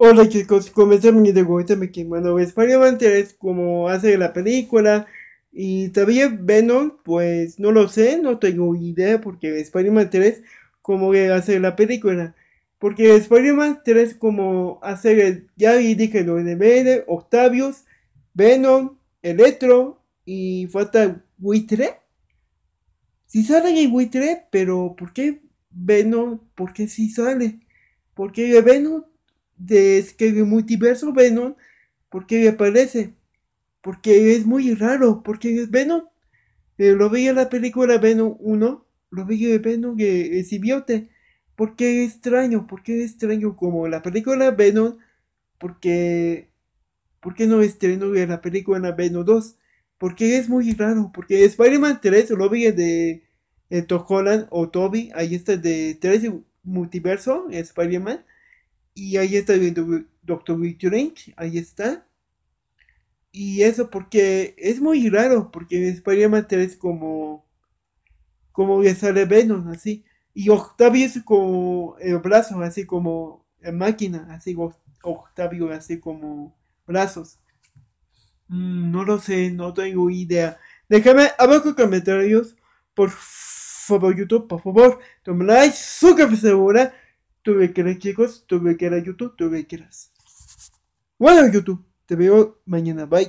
Hola chicos, comenzamos mi debut me Bueno, Spider-Man 3 como hace la película y también Venom, pues no lo sé, no tengo idea porque Spider-Man 3 como hace la película. Porque Spider-Man 3 como hace el, ya dije de Venom Octavius, Venom, Electro y falta Buitre. Si sale el Buitre, pero ¿por qué Venom? ¿Por qué si sale, sale? Porque Venom de que multiverso Venom, ¿por qué aparece? Porque es muy raro, porque es Venom. Eh, lo veía en la película Venom 1, lo vi en Venom que eh, es simbiote. ¿Por qué extraño? ¿Por qué extraño como la película Venom? Porque ¿Por qué no en la película Venom 2? Porque es muy raro, porque Spider-Man 3 lo vi eh, de, de o Toby, ahí está de 3 multiverso, Spider-Man. Y ahí está viendo Doctor Strange, ahí está. Y eso porque es muy raro, porque en Spider-Man 3 como, como ya sale Venom, así. Y Octavio es como el brazo, así como la máquina, así Octavio, así como brazos. Mm, no lo sé, no tengo idea. Déjame abajo en comentarios, por favor, YouTube, por favor, tomen like, suscríbanse ahora tuve que a chicos, tuve que a YouTube, tuve que ir. Bueno, YouTube, te veo mañana, bye.